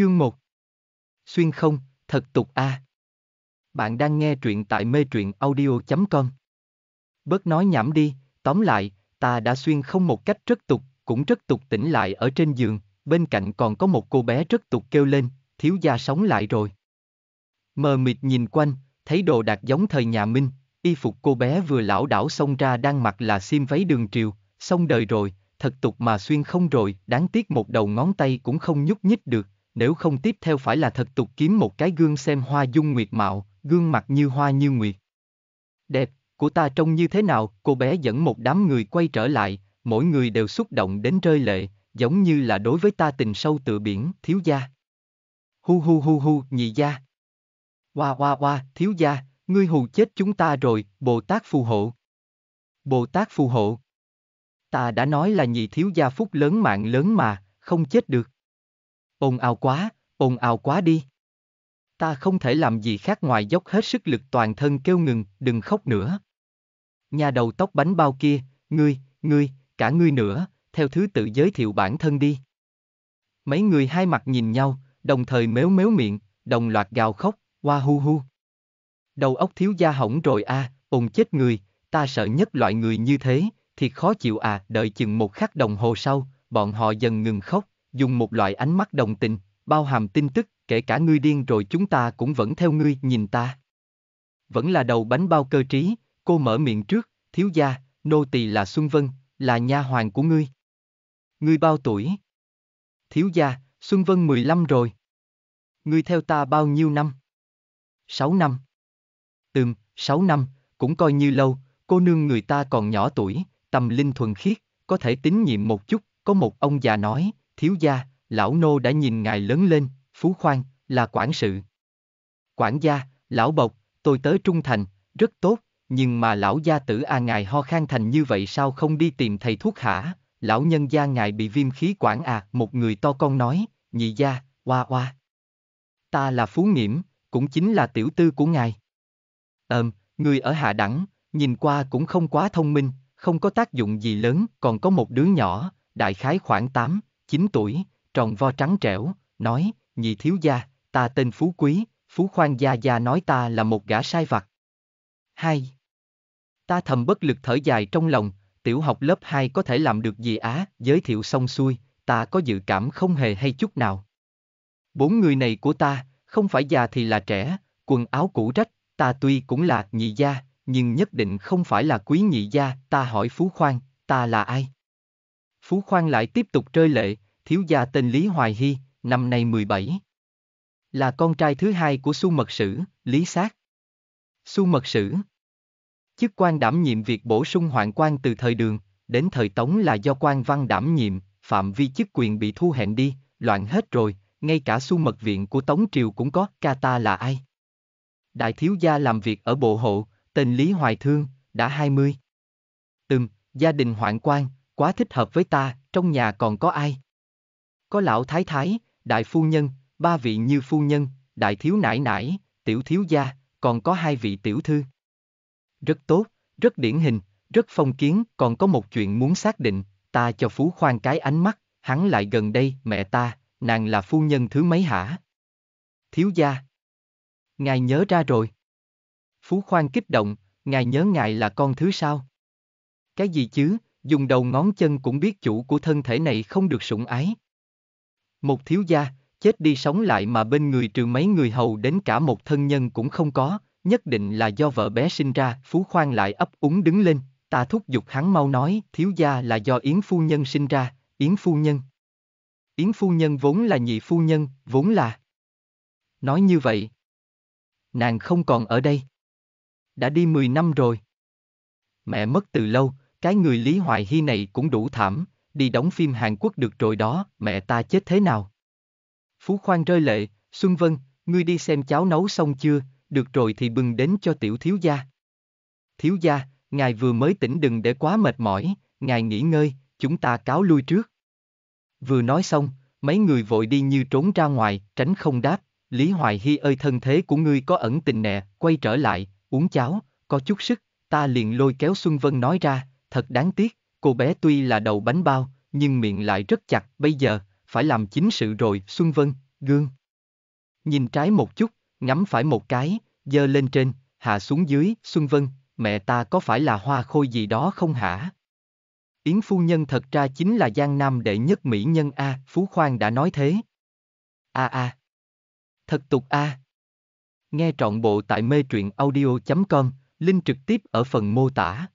Chương 1 Xuyên không, thật tục a. À. Bạn đang nghe truyện tại mê truyện audio.com Bớt nói nhảm đi, tóm lại, ta đã xuyên không một cách rất tục, cũng rất tục tỉnh lại ở trên giường, bên cạnh còn có một cô bé rất tục kêu lên, thiếu gia sống lại rồi. Mờ mịt nhìn quanh, thấy đồ đạc giống thời nhà Minh, y phục cô bé vừa lão đảo xông ra đang mặc là xiêm váy đường triều, xong đời rồi, thật tục mà xuyên không rồi, đáng tiếc một đầu ngón tay cũng không nhúc nhích được, nếu không tiếp theo phải là thật tục kiếm một cái gương xem hoa dung nguyệt mạo, gương mặt như hoa như nguyệt. Đẹp, của ta trông như thế nào, cô bé dẫn một đám người quay trở lại, mỗi người đều xúc động đến rơi lệ, giống như là đối với ta tình sâu tựa biển, thiếu gia. Hu hu hu hu, nhị gia. Hoa hoa hoa, thiếu gia, ngươi hù chết chúng ta rồi, Bồ Tát phù hộ. Bồ Tát phù hộ. Ta đã nói là nhị thiếu gia phúc lớn mạng lớn mà, không chết được ồn ào quá, ồn ào quá đi. Ta không thể làm gì khác ngoài dốc hết sức lực toàn thân kêu ngừng, đừng khóc nữa. Nhà đầu tóc bánh bao kia, ngươi, ngươi, cả ngươi nữa, theo thứ tự giới thiệu bản thân đi. Mấy người hai mặt nhìn nhau, đồng thời mếu mếu miệng, đồng loạt gào khóc, hoa hu hu. Đầu óc thiếu gia hỏng rồi a, à, ồn chết người, ta sợ nhất loại người như thế, thì khó chịu à, đợi chừng một khắc đồng hồ sau, bọn họ dần ngừng khóc, dùng một loại ánh mắt đồng tình, bao hàm tin tức, kể cả ngươi điên rồi chúng ta cũng vẫn theo ngươi nhìn ta. Vẫn là đầu bánh bao cơ trí, cô mở miệng trước, thiếu gia, nô tỳ là Xuân Vân, là nha hoàng của ngươi. Ngươi bao tuổi? Thiếu gia, Xuân Vân 15 rồi. Ngươi theo ta bao nhiêu năm? 6 năm. Ừm, 6 năm, cũng coi như lâu, cô nương người ta còn nhỏ tuổi, tầm linh thuần khiết, có thể tín nhiệm một chút, có một ông già nói, thiếu gia, lão nô đã nhìn ngài lớn lên, phú khoan, là quản sự. Quản gia, lão bộc, tôi tới trung thành, rất tốt, nhưng mà lão gia tử à ngài ho khan thành như vậy sao không đi tìm thầy thuốc hả? Lão nhân gia ngài bị viêm khí quản à, một người to con nói, nhị gia, oa oa. Ta là Phú Nghiễm, cũng chính là tiểu tư của ngài. Ờm, người ở hạ đẳng, nhìn qua cũng không quá thông minh, không có tác dụng gì lớn, còn có một đứa nhỏ, đại khái khoảng 8, chín tuổi, tròn vo trắng trẻo, nói, nhị thiếu gia, ta tên Phú Quý, Phú Khoan Gia Gia nói ta là một gã sai vặt. hai, Ta thầm bất lực thở dài trong lòng, tiểu học lớp 2 có thể làm được gì á, giới thiệu xong xuôi, ta có dự cảm không hề hay chút nào. Bốn người này của ta, không phải già thì là trẻ, quần áo cũ rách, ta tuy cũng là nhị gia, nhưng nhất định không phải là quý nhị gia, ta hỏi Phú Khoan, ta là ai? Phú Khoan lại tiếp tục rơi lệ, thiếu gia tên Lý Hoài Hy, năm nay 17. Là con trai thứ hai của Su Mật Sử, Lý Sát. Su Mật Sử Chức quan đảm nhiệm việc bổ sung hoạn quan từ thời đường, đến thời Tống là do quan văn đảm nhiệm, phạm vi chức quyền bị thu hẹn đi, loạn hết rồi, ngay cả su mật viện của Tống Triều cũng có, ca ta là ai? Đại thiếu gia làm việc ở bộ hộ, tên Lý Hoài Thương, đã 20. Từng, gia đình hoạn quan, quá thích hợp với ta, trong nhà còn có ai? Có lão thái thái, đại phu nhân, ba vị như phu nhân, đại thiếu nải nải, tiểu thiếu gia, còn có hai vị tiểu thư. Rất tốt, rất điển hình, rất phong kiến, còn có một chuyện muốn xác định, ta cho Phú khoan cái ánh mắt, hắn lại gần đây, mẹ ta, nàng là phu nhân thứ mấy hả? Thiếu gia. Ngài nhớ ra rồi. Phú khoan kích động, ngài nhớ ngài là con thứ sao? Cái gì chứ, dùng đầu ngón chân cũng biết chủ của thân thể này không được sủng ái. Một thiếu gia, chết đi sống lại mà bên người trừ mấy người hầu đến cả một thân nhân cũng không có, nhất định là do vợ bé sinh ra, Phú Khoan lại ấp úng đứng lên, ta thúc giục hắn mau nói, thiếu gia là do Yến Phu Nhân sinh ra, Yến Phu Nhân. Yến Phu Nhân vốn là nhị phu nhân, vốn là. Nói như vậy, nàng không còn ở đây. Đã đi 10 năm rồi. Mẹ mất từ lâu, cái người Lý Hoài Hy này cũng đủ thảm, đi đóng phim Hàn Quốc được rồi đó, mẹ ta chết thế nào? Phú Khoan rơi lệ, Xuân Vân, ngươi đi xem cháu nấu xong chưa, được rồi thì bưng đến cho tiểu thiếu gia. Thiếu gia, ngài vừa mới tỉnh đừng để quá mệt mỏi, ngài nghỉ ngơi, chúng ta cáo lui trước. Vừa nói xong, mấy người vội đi như trốn ra ngoài, tránh không đáp. Lý Hoài Hy ơi thân thế của ngươi có ẩn tình nè, quay trở lại, uống cháo, có chút sức, ta liền lôi kéo Xuân Vân nói ra, thật đáng tiếc, cô bé tuy là đầu bánh bao, nhưng miệng lại rất chặt, bây giờ, phải làm chính sự rồi, Xuân Vân, gương. Nhìn trái một chút, ngắm phải một cái, dơ lên trên, hạ xuống dưới, Xuân Vân, mẹ ta có phải là hoa khôi gì đó không hả? Yến phu nhân thật ra chính là giang nam đệ nhất mỹ nhân A, Phú Khoan đã nói thế. A a. Thật tục A. Nghe trọn bộ tại mê truyện audio.com, link trực tiếp ở phần mô tả.